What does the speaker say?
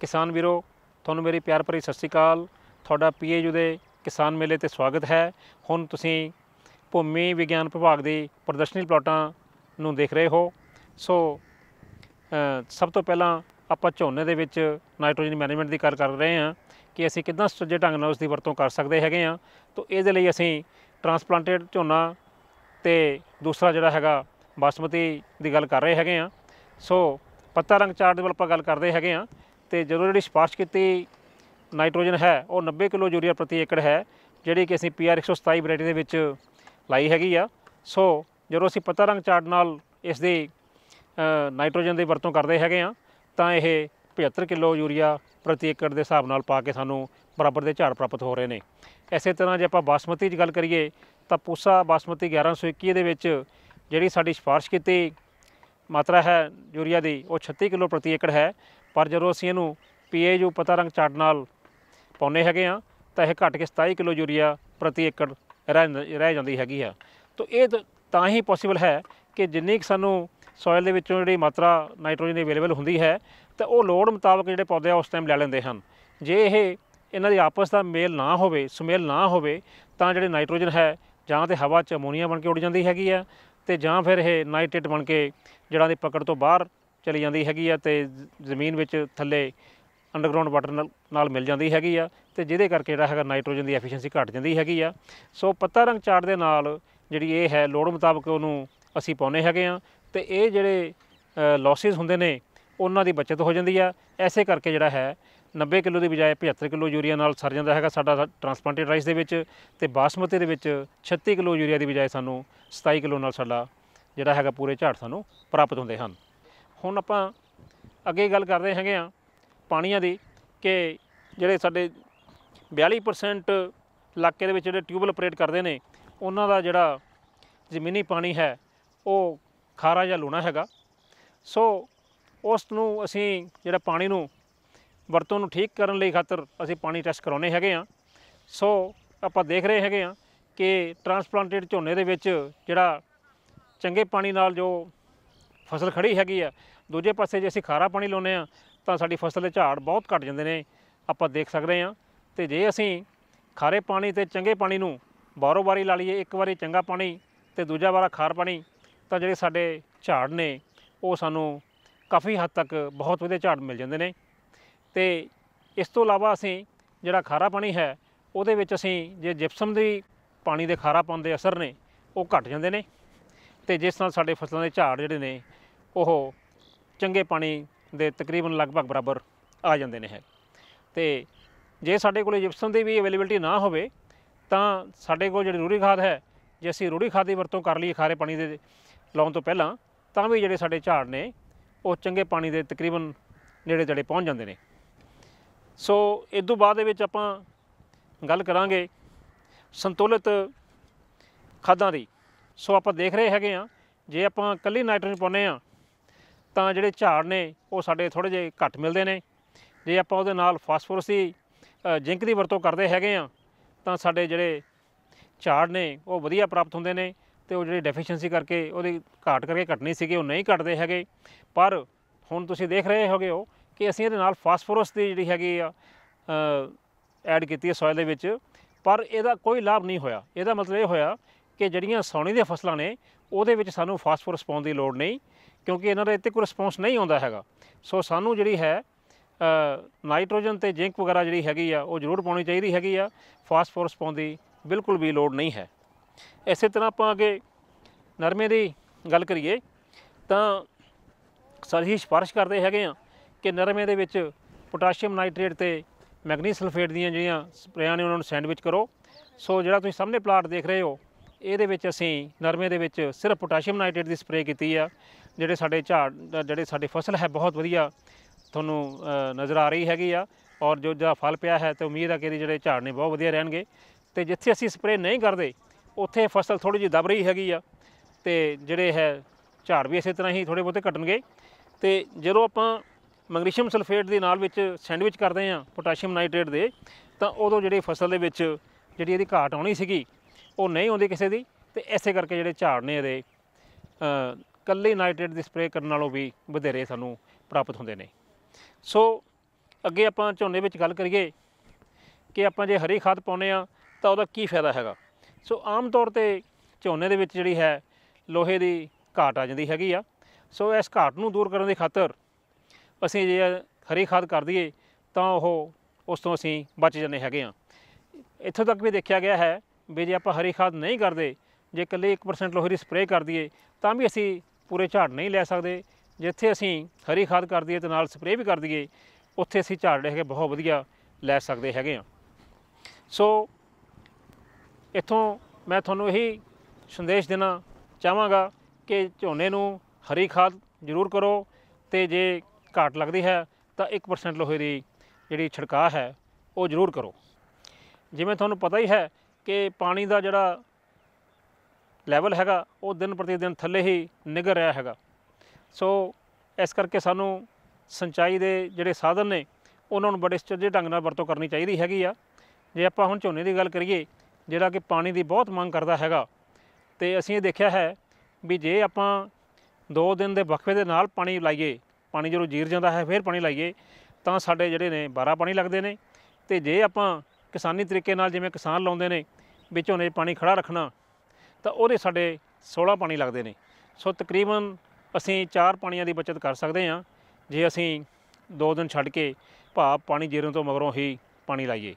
ਕਿਸਾਨ ਵੀਰੋ ਤੁਹਾਨੂੰ ਮੇਰੀ ਪਿਆਰ ਭਰੀ ਸਤਿ ਸ੍ਰੀ ਅਕਾਲ ਤੁਹਾਡਾ ਪੀਏਯੂ ਦੇ ਕਿਸਾਨ ਮੇਲੇ ਤੇ ਸਵਾਗਤ ਹੈ ਹੁਣ ਤੁਸੀਂ ਭੂਮੀ ਵਿਗਿਆਨ ਵਿਭਾਗ ਦੀ ਪ੍ਰਦਰਸ਼ਨੀ ਪਲਾਟਾਂ ਨੂੰ ਦੇਖ ਰਹੇ ਹੋ ਸੋ ਸਭ ਤੋਂ ਪਹਿਲਾਂ ਆਪਾਂ ਝੋਨੇ ਦੇ ਵਿੱਚ ਨਾਈਟ੍ਰੋਜਨ ਮੈਨੇਜਮੈਂਟ ਦੀ ਗੱਲ ਕਰ ਰਹੇ ਹਾਂ ਕਿ ਅਸੀਂ ਕਿਦਾਂ ਸੁਚੱਜੇ ਢੰਗ ਨਾਲ ਉਸ ਦੀ ਵਰਤੋਂ ਕਰ ਸਕਦੇ ਹੈਗੇ ਆ ਤੋਂ ਇਹਦੇ ਲਈ ਅਸੀਂ ਟਰਾਂਸਪਲਾਂਟਡ ਝੋਨਾ ਤੇ ਦੂਸਰਾ ਜਿਹੜਾ ਹੈਗਾ ਬਾਸਮਤੀ ਦੀ ਗੱਲ ਕਰ ਰਹੇ ਹੈਗੇ ਆ ਸੋ ਪੱਤਾ ਰੰਗ ਚਾਰਟ ਦੇ ਵੱਲ ਆਪਾਂ ਗੱਲ ਕਰਦੇ ਹੈਗੇ ਆ ਤੇ ਜਦੋਂ ਜਿਹੜੀ ਸਪਾਰਸ਼ ਕੀਤੀ ਨਾਈਟ੍ਰੋਜਨ ਹੈ ਉਹ 90 ਕਿਲੋ ਯੂਰੀਆ ਪ੍ਰਤੀ ਏਕੜ ਹੈ ਜਿਹੜੀ ਕਿ ਅਸੀਂ ਪੀਆਰ 127 ਵੈਰਾਈਟੀ ਦੇ ਵਿੱਚ ਲਾਈ ਹੈਗੀ ਆ ਸੋ ਜਦੋਂ ਅਸੀਂ ਪਤਾ ਰੰਗ ਚਾਰਟ ਨਾਲ ਇਸ ਦੇ ਨਾਈਟ੍ਰੋਜਨ ਦੀ ਵਰਤੋਂ ਕਰਦੇ ਹੈਗੇ ਆ ਤਾਂ ਇਹ 75 ਕਿਲੋ ਯੂਰੀਆ ਪ੍ਰਤੀ ਏਕੜ ਦੇ ਹਿਸਾਬ ਨਾਲ ਪਾ ਕੇ ਸਾਨੂੰ ਬਰਾਬਰ ਦੇ ਝਾੜ ਪ੍ਰਾਪਤ ਹੋ ਰਹੇ ਨੇ ਇਸੇ ਤਰ੍ਹਾਂ ਜੇ ਆਪਾਂ ਬਾਸਮਤੀ ਦੀ ਗੱਲ ਕਰੀਏ ਤਾਂ ਪੂਸਾ ਬਾਸਮਤੀ 1121 ਦੇ ਵਿੱਚ ਜਿਹੜੀ ਸਾਡੀ ਸਿਫਾਰਿਸ਼ ਕੀਤੀ ਮਾਤਰਾ ਹੈ ਯੂਰੀਆ ਦੀ ਉਹ 36 ਕਿਲੋ ਪ੍ਰਤੀ ਏਕੜ ਹੈ ਪਰ ਜਦੋਂ ਅਸੀਂ ਇਹਨੂੰ ਪੀਏਯੂ ਪਤਾ ਰੰਗ ਚਾੜ ਨਾਲ ਪਾਉਨੇ ਹੈਗੇ ਆ ਤਾਂ ਇਹ ਘਟ ਕੇ 27 ਕਿਲੋ ਯੂਰੀਆ ਪ੍ਰਤੀ ਏਕੜ ਰਹਿ ਜਾਂਦੀ ਹੈਗੀ ਆ ਤੋਂ ਇਹ ਤਾਂ ਹੀ ਪੋਸੀਬਲ ਹੈ ਕਿ ਜਿੰਨੀ ਕਿ ਸਾਨੂੰ ਸੋਇਲ ਦੇ ਵਿੱਚੋਂ ਜਿਹੜੀ ਮਾਤਰਾ ਨਾਈਟ੍ਰੋਜਨ ਅਵੇਲੇਬਲ ਹੁੰਦੀ ਹੈ ਤਾਂ ਉਹ ਲੋੜ ਮੁਤਾਬਕ ਜਿਹੜੇ ਪੌਦੇ ਆ ਉਸ ਟਾਈਮ ਲੈ ਲੈਂਦੇ ਹਨ ਜੇ ਇਹ ਇਹਨਾਂ ਦੀ ਆਪਸ ਦਾ ਮੇਲ ਨਾ ਹੋਵੇ ਸੁਮੇਲ ਨਾ ਹੋਵੇ ਤਾਂ ਜਿਹੜੇ ਨਾਈਟ੍ਰੋਜਨ ਹੈ ਜਾਂ ਤੇ ਹਵਾ 'ਚ ਅਮੋਨੀਆ ਬਣ ਕੇ ਉੱਡ ਜਾਂਦੀ ਹੈਗੀ ਆ ਤੇ ਜਾਂ ਫਿਰ ਇਹ ਨਾਈਟ੍ਰੇਟ ਬਣ ਕੇ ਜੜਾਂ ਦੇ ਪਕੜ ਤੋਂ ਬਾਹਰ ਚਲੀ ਜਾਂਦੀ ਹੈਗੀ ਆ ਤੇ ਜ਼ਮੀਨ ਵਿੱਚ ਥੱਲੇ ਅੰਡਰਗਰਾਉਂਡ ਵਾਟਰ ਨਾਲ ਮਿਲ ਜਾਂਦੀ ਹੈਗੀ ਆ ਤੇ ਜਿਹਦੇ ਕਰਕੇ ਜਿਹੜਾ ਹੈਗਾ ਨਾਈਟ੍ਰੋਜਨ ਦੀ ਐਫੀਸ਼ੀਐਂਸੀ ਘਟ ਜਾਂਦੀ ਹੈਗੀ ਆ ਸੋ ਪੱਤਾ ਰੰਗ ਚਾਟ ਦੇ ਨਾਲ ਜਿਹੜੀ ਇਹ ਹੈ ਲੋੜ ਮੁਤਾਬਕ ਉਹਨੂੰ ਅਸੀਂ ਪਾਉਨੇ ਹੈਗੇ ਆ ਤੇ ਇਹ ਜਿਹੜੇ ਲਾਸਸ ਹੁੰਦੇ ਨੇ ਉਹਨਾਂ ਦੀ ਬਚਤ ਹੋ ਜਾਂਦੀ ਆ ਐਸੇ ਕਰਕੇ ਜਿਹੜਾ ਹੈ 90 ਕਿਲੋ ਦੀ ਬਜਾਏ 75 ਕਿਲੋ ਯੂਰੀਆ ਨਾਲ ਸਰ ਜਾਂਦਾ ਹੈਗਾ ਸਾਡਾ ਟਰਾਂਸਪਲਾਂਟਡ ਰਾਈਸ ਦੇ ਵਿੱਚ ਤੇ ਬਾਸਮਤੀ ਦੇ ਵਿੱਚ 36 ਕਿਲੋ ਯੂਰੀਆ ਦੀ ਬਜਾਏ ਸਾਨੂੰ 27 ਕਿਲੋ ਨਾਲ ਸਾਡਾ ਜਿਹੜਾ ਹੈਗਾ ਪੂਰੇ ਝਾੜ ਸਾਨੂੰ ਪ੍ਰਾਪਤ ਹੁੰਦੇ ਹਨ ਹੁਣ ਆਪਾਂ ਅੱਗੇ ਗੱਲ ਕਰਦੇ ਹੈਗੇ ਆ ਪਾਣੀਆਂ ਦੀ ਕਿ ਜਿਹੜੇ ਸਾਡੇ 42% ਇਲਾਕੇ ਦੇ ਵਿੱਚ ਜਿਹੜੇ ਟਿਊਬਲ ਆਪਰੇਟ ਕਰਦੇ ਨੇ ਉਹਨਾਂ ਦਾ ਜਿਹੜਾ ਜ਼ਮੀਨੀ ਪਾਣੀ ਹੈ ਉਹ ਖਾਰਾ ਜਾਂ ਲੂਣਾ ਹੈਗਾ ਸੋ ਉਸ ਨੂੰ ਅਸੀਂ ਜਿਹੜਾ ਪਾਣੀ ਨੂੰ ਵਰਤੋਂ ਨੂੰ ਠੀਕ ਕਰਨ ਲਈ ਖਾਤਰ ਅਸੀਂ ਪਾਣੀ ਟੈਸਟ ਕਰਾਉਨੇ ਹੈਗੇ ਆ ਸੋ ਆਪਾਂ ਦੇਖ ਰਹੇ ਹੈਗੇ ਆ ਕਿ ਟ੍ਰਾਂਸਪਲਾਂਟਡ ਝੋਨੇ ਦੇ ਵਿੱਚ ਜਿਹੜਾ ਚੰਗੇ ਪਾਣੀ ਨਾਲ ਜੋ ਫਸਲ ਖੜੀ ਹੈਗੀ ਆ ਦੂਜੇ ਪਾਸੇ ਜੇ ਅਸੀਂ ਖਾਰਾ ਪਾਣੀ ਲਾਉਨੇ ਆ ਤਾਂ ਸਾਡੀ ਫਸਲ ਦੇ ਝਾੜ ਬਹੁਤ ਘਟ ਜਾਂਦੇ ਨੇ ਆਪਾਂ ਦੇਖ ਸਕਦੇ ਆ ਤੇ ਜੇ ਅਸੀਂ ਖਾਰੇ ਪਾਣੀ ਤੇ ਚੰਗੇ ਪਾਣੀ ਨੂੰ ਬਾਰੋ ਬਾਰੀ ਲਾ ਲਈਏ ਇੱਕ ਵਾਰੀ ਚੰਗਾ ਪਾਣੀ ਤੇ ਦੂਜਾ ਵਾਰਾ ਖਾਰ ਪਾਣੀ ਤਾਂ ਜਿਹੜੇ ਸਾਡੇ ਝਾੜ ਨੇ ਉਹ ਸਾਨੂੰ ਕਾਫੀ ਹੱਦ ਤੱਕ ਬਹੁਤ ਵਧੀਆ ਝਾੜ ਮਿਲ ਜਾਂਦੇ ਨੇ ਤੇ ਇਸ ਤੋਂ ਇਲਾਵਾ ਅਸੀਂ ਜਿਹੜਾ ਖਾਰਾ ਪਾਣੀ ਹੈ ਉਹਦੇ ਵਿੱਚ ਅਸੀਂ ਜੇ ਜਿਪਸਮ ਦੀ ਪਾਣੀ ਦੇ ਖਾਰਾ ਪਾਉਣ ਦੇ ਅਸਰ ਨੇ ਉਹ ਘਟ ਜਾਂਦੇ ਨੇ ਤੇ ਜਿਸ ਨਾਲ ਸਾਡੇ ਫਸਲਾਂ ਦੇ ਝਾੜ ਜਿਹੜੇ ਨੇ ਉਹ ਚੰਗੇ ਪਾਣੀ ਦੇ ਤਕਰੀਬਨ ਲਗਭਗ ਬਰਾਬਰ ਆ ਜਾਂਦੇ ਨੇ ਹੈ ਤੇ ਜੇ ਸਾਡੇ ਕੋਲ ਜਿਪਸਮ ਦੀ ਵੀ ਅਵੇਲੇਬਿਲਟੀ ਨਾ ਹੋਵੇ ਤਾਂ ਸਾਡੇ ਕੋਲ ਜਿਹੜੀ ਰੂੜੀ ਖਾਦ ਹੈ ਜੇ ਅਸੀਂ ਰੂੜੀ ਖਾਦ ਦੀ ਵਰਤੋਂ ਕਰ ਲਈਏ ਖਾਰੇ ਪਾਣੀ ਦੇ ਲਾਉਣ ਤੋਂ ਪਹਿਲਾਂ ਤਾਂ ਵੀ ਜਿਹੜੇ ਸਾਡੇ ਝਾੜ ਨੇ ਉਹ ਚੰਗੇ ਪਾਣੀ ਦੇ ਤਕਰੀਬਨ ਨੇੜੇ ਜੜੇ ਪਹੁੰਚ ਜਾਂਦੇ ਨੇ ਸੋ ਇਸ ਤੋਂ ਬਾਅਦ ਦੇ ਵਿੱਚ ਆਪਾਂ ਗੱਲ ਕਰਾਂਗੇ ਸੰਤੁਲਿਤ ਖਾਦਾਂ ਦੀ ਸੋ ਆਪਾਂ ਦੇਖ ਰਹੇ ਹੈਗੇ ਆ ਜੇ ਆਪਾਂ ਕੱਲੀ ਨਾਈਟ੍ਰੋਜਨ ਪਾਉਨੇ ਆ ਤਾਂ ਜਿਹੜੇ ਝਾੜ ਨੇ ਉਹ ਸਾਡੇ ਥੋੜੇ ਜੇ ਘੱਟ ਮਿਲਦੇ ਨੇ ਜੇ ਆਪਾਂ ਉਹਦੇ ਨਾਲ ਫਾਸਫੋਰਸ ਦੀ ਜ਼ਿੰਕ ਦੀ ਵਰਤੋਂ ਕਰਦੇ ਹੈਗੇ ਆ ਤਾਂ ਸਾਡੇ ਜਿਹੜੇ ਝਾੜ ਨੇ ਉਹ ਵਧੀਆ ਪ੍ਰਾਪਤ ਹੁੰਦੇ ਨੇ ਤੇ ਉਹ ਜਿਹੜੀ ਡੈਫੀਸ਼ੀਐਂਸੀ ਕਰਕੇ ਉਹਦੀ ਘਾਟ ਕਰਕੇ ਘਟਣੀ ਸੀਗੀ ਉਹ ਨਹੀਂ ਘਟਦੇ ਹੈਗੇ ਪਰ ਹੁਣ ਤੁਸੀਂ ਦੇਖ ਰਹੇ ਹੋਗੇ ਹੋ ਕਿ ਅਸੀਂ ਇਹਦੇ ਨਾਲ ਫਾਸਫੋਰਸ ਦੀ ਜਿਹੜੀ ਹੈਗੀ ਆ ਐਡ ਕੀਤੀ ਹੈ ਸੋਇਲ ਦੇ ਵਿੱਚ ਪਰ ਇਹਦਾ ਕੋਈ ਲਾਭ ਨਹੀਂ ਹੋਇਆ ਇਹਦਾ ਮਤਲਬ ਇਹ ਹੋਇਆ ਕਿ ਜਿਹੜੀਆਂ ਸੌਣੀ ਦੀਆਂ ਫਸਲਾਂ ਨੇ ਉਹਦੇ ਵਿੱਚ ਸਾਨੂੰ ਫਾਸਫੋਰਸ ਪਾਉਣ ਦੀ ਲੋੜ ਨਹੀਂ ਕਿਉਂਕਿ ਇਹਨਾਂ ਦਾ ਇੱਥੇ ਕੋਈ ਰਿਸਪੌਂਸ ਨਹੀਂ ਆਉਂਦਾ ਹੈਗਾ ਸੋ ਸਾਨੂੰ ਜਿਹੜੀ ਹੈ ਨਾਈਟ੍ਰੋਜਨ ਤੇ ਜ਼ਿੰਕ ਵਗੈਰਾ ਜਿਹੜੀ ਹੈਗੀ ਆ ਉਹ ਜ਼ਰੂਰ ਪਾਉਣੀ ਚਾਹੀਦੀ ਹੈਗੀ ਆ ਫਾਸਫੋਰਸ ਪਾਉਣ ਦੀ ਬਿਲਕੁਲ ਵੀ ਲੋੜ ਨਹੀਂ ਹੈ ਇਸੇ ਤਰ੍ਹਾਂ ਆਪਾਂ ਅਗੇ ਨਰਮੇ ਦੀ ਗੱਲ ਕਰੀਏ ਤਾਂ ਸਰਹੀ ਸਪਰਸ਼ ਕਰਦੇ ਹੈਗੇ ਆ ਕਿ ਨਰਮੇ ਦੇ ਵਿੱਚ ਪੋਟਾਸ਼ੀਅਮ ਨਾਈਟ੍ਰੇਟ ਤੇ ਮੈਗਨੀਸ਼ੀਅਮ ਸਲਫੇਟ ਦੀਆਂ ਜਿਹੜੀਆਂ ਸਪਰੇਆਂ ਨੇ ਉਹਨਾਂ ਨੂੰ ਸੈਂਡਵਿਚ ਕਰੋ ਸੋ ਜਿਹੜਾ ਤੁਸੀਂ ਸਾਹਮਣੇ ਪਲਾਟ ਦੇਖ ਰਹੇ ਹੋ ਇਹਦੇ ਵਿੱਚ ਅਸੀਂ ਨਰਮੇ ਦੇ ਵਿੱਚ ਸਿਰਫ ਪੋਟਾਸ਼ੀਅਮ ਨਾਈਟ੍ਰੇਟ ਦੀ ਸਪਰੇਅ ਕੀਤੀ ਆ ਜਿਹੜੇ ਸਾਡੇ ਝਾੜ ਜਿਹੜੇ ਸਾਡੇ ਫਸਲ ਹੈ ਬਹੁਤ ਵਧੀਆ ਤੁਹਾਨੂੰ ਨਜ਼ਰ ਆ ਰਹੀ ਹੈਗੀ ਆ ਔਰ ਜੋ ਜਿਹੜਾ ਫਲ ਪਿਆ ਹੈ ਤੇ ਉਮੀਦ ਆ ਕਿ ਇਹਦੇ ਜਿਹੜੇ ਝਾੜ ਨੇ ਬਹੁਤ ਵਧੀਆ ਰਹਿਣਗੇ ਤੇ ਜਿੱਥੇ ਅਸੀਂ ਸਪਰੇਅ ਨਹੀਂ ਕਰਦੇ ਉੱਥੇ ਫਸਲ ਥੋੜੀ ਜਿਹੀ ਦਬ ਰਹੀ ਹੈਗੀ ਆ ਤੇ ਜਿਹੜੇ ਹੈ ਝਾੜ ਵੀ ਇਸੇ ਤਰ੍ਹਾਂ ਹੀ ਥੋੜੇ ਬਹੁਤੇ ਘਟਣਗੇ ਤੇ ਜਦੋਂ ਆਪਾਂ ਮੈਗਨੀਸ਼ੀਅਮ ਸਲਫੇਟ ਦੇ ਨਾਲ ਵਿੱਚ ਸੈਂਡਵਿਚ ਕਰਦੇ ਆ ਪੋਟਾਸ਼ੀਅਮ ਨਾਈਟ੍ਰੇਟ ਦੇ ਤਾਂ ਉਦੋਂ ਜਿਹੜੇ ਫਸਲ ਦੇ ਵਿੱਚ ਜਿਹੜੀ ਇਹਦੀ ਘਾਟ ਆਉਣੀ ਸੀਗੀ ਉਹ ਨਹੀਂ ਆਉਂਦੀ ਕਿਸੇ ਦੀ ਤੇ ਐਸੇ ਕਰਕੇ ਜਿਹੜੇ ਝਾੜ ਨੇ ਇਹਦੇ ਕੱਲੇ ਨਾਈਟ੍ਰੇਟ ਦੀ ਸਪਰੇਅ ਕਰਨ ਨਾਲੋਂ ਵੀ ਵਧੇਰੇ ਸਾਨੂੰ ਪ੍ਰਾਪਤ ਹੁੰਦੇ ਨੇ ਸੋ ਅੱਗੇ ਆਪਾਂ ਝੋਨੇ ਵਿੱਚ ਗੱਲ ਕਰੀਏ ਕਿ ਆਪਾਂ ਜੇ ਹਰੀ ਖਾਦ ਪਾਉਨੇ ਆ ਤਾਂ ਉਹਦਾ ਕੀ ਫਾਇਦਾ ਹੈਗਾ ਸੋ ਆਮ ਤੌਰ ਤੇ ਝੋਨੇ ਦੇ ਵਿੱਚ ਜਿਹੜੀ ਹੈ ਲੋਹੇ ਦੀ ਘਾਟ ਆ ਜਾਂਦੀ ਹੈਗੀ ਆ ਸੋ ਇਸ ਘਾਟ ਨੂੰ ਦੂਰ ਕਰਨ ਦੇ ਖਾਤਰ ਅਸੀਂ ਜੇ ਹਰੀ ਖਾਦ ਕਰ ਦਈਏ ਤਾਂ ਉਹ ਉਸ ਤੋਂ ਅਸੀਂ ਬਚ ਜਾਂਦੇ ਹੈਗੇ ਆ ਇੱਥੋਂ ਤੱਕ ਵੀ ਦੇਖਿਆ ਗਿਆ ਹੈ ਵੀ ਜੇ ਆਪਾਂ ਹਰੀ ਖਾਦ ਨਹੀਂ ਕਰਦੇ ਜੇ ਇਕੱਲੇ 1% ਲੋਹੇ ਦੀ ਸਪਰੇਅ ਕਰ ਦਈਏ ਤਾਂ ਵੀ ਅਸੀਂ ਪੂਰੇ ਝਾੜ ਨਹੀਂ ਲੈ ਸਕਦੇ ਜਿੱਥੇ ਅਸੀਂ ਹਰੀ ਖਾਦ ਕਰ ਦਈਏ ਤੇ ਨਾਲ ਸਪਰੇਅ ਵੀ ਕਰ ਦਈਏ ਉੱਥੇ ਅਸੀਂ ਝਾੜ ਲੈ ਕੇ ਬਹੁਤ ਵਧੀਆ ਲੈ ਸਕਦੇ ਹੈਗੇ ਆ ਸੋ ਇਥੋਂ ਮੈਂ ਤੁਹਾਨੂੰ ਇਹੀ ਸੰਦੇਸ਼ ਦੇਣਾ ਚਾਹਾਂਗਾ ਕਿ ਝੋਨੇ ਨੂੰ ਹਰੀ ਖਾਦ ਜ਼ਰੂਰ ਕਰੋ ਤੇ ਜੇ ਘਾਟ ਲੱਗਦੀ ਹੈ ਤਾਂ 1% ਲੋਹੇ ਦੀ ਜਿਹੜੀ ਛਿੜਕਾ ਹੈ ਉਹ ਜ਼ਰੂਰ ਕਰੋ ਜਿਵੇਂ ਤੁਹਾਨੂੰ ਪਤਾ ਹੀ ਹੈ ਕਿ ਪਾਣੀ ਦਾ ਜਿਹੜਾ ਲੈਵਲ ਹੈਗਾ ਉਹ ਦਿਨ ਪ੍ਰਤੀ ਦਿਨ ਥੱਲੇ ਹੀ ਨਿਗਰ ਰਿਹਾ ਹੈਗਾ ਸੋ ਇਸ ਕਰਕੇ ਸਾਨੂੰ ਸਿੰਚਾਈ ਦੇ ਜਿਹੜੇ ਸਾਧਨ ਨੇ ਉਹਨਾਂ ਨੂੰ ਬੜੇ ਸੁਚੱਜੇ ਢੰਗ ਨਾਲ ਵਰਤੋਂ ਕਰਨੀ ਚਾਹੀਦੀ ਹੈਗੀ ਆ ਜੇ ਆਪਾਂ ਹੁਣ ਝੋਨੇ ਦੀ ਗੱਲ ਕਰੀਏ ਜਿਹੜਾ ਕਿ ਪਾਣੀ ਦੀ ਬਹੁਤ ਮੰਗ ਕਰਦਾ ਹੈਗਾ ਤੇ ਅਸੀਂ ਇਹ ਦੇਖਿਆ ਹੈ ਵੀ ਜੇ ਆਪਾਂ 2 ਦਿਨ ਦੇ ਵਕਫੇ ਦੇ ਨਾਲ ਪਾਣੀ ਲਾਈਏ ਪਾਣੀ ਜਦੋਂ ਜੀਰ ਜਾਂਦਾ ਹੈ ਫਿਰ ਪਾਣੀ ਲਾਈਏ ਤਾਂ ਸਾਡੇ ਜਿਹੜੇ ਨੇ 12 ਪਾਣੀ ਲੱਗਦੇ ਨੇ ਤੇ ਜੇ ਆਪਾਂ ਕਿਸਾਨੀ ਤਰੀਕੇ ਨਾਲ ਜਿਵੇਂ ਕਿਸਾਨ ਲਾਉਂਦੇ ਨੇ ਵੀ ਇਹ ਪਾਣੀ ਖੜਾ ਰੱਖਣਾ ਤਾਂ ਉਹਦੇ ਸਾਡੇ 16 ਪਾਣੀ ਲੱਗਦੇ ਨੇ ਸੋ ਤਕਰੀਬਨ ਅਸੀਂ 4 ਪਾਣੀਆਂ ਦੀ ਬਚਤ ਕਰ ਸਕਦੇ ਹਾਂ ਜੇ ਅਸੀਂ 2 ਦਿਨ ਛੱਡ ਕੇ ਭਾਵ ਪਾਣੀ ਜੇਰੋਂ ਤੋਂ ਮਗਰੋਂ ਹੀ ਪਾਣੀ ਲਾਈਏ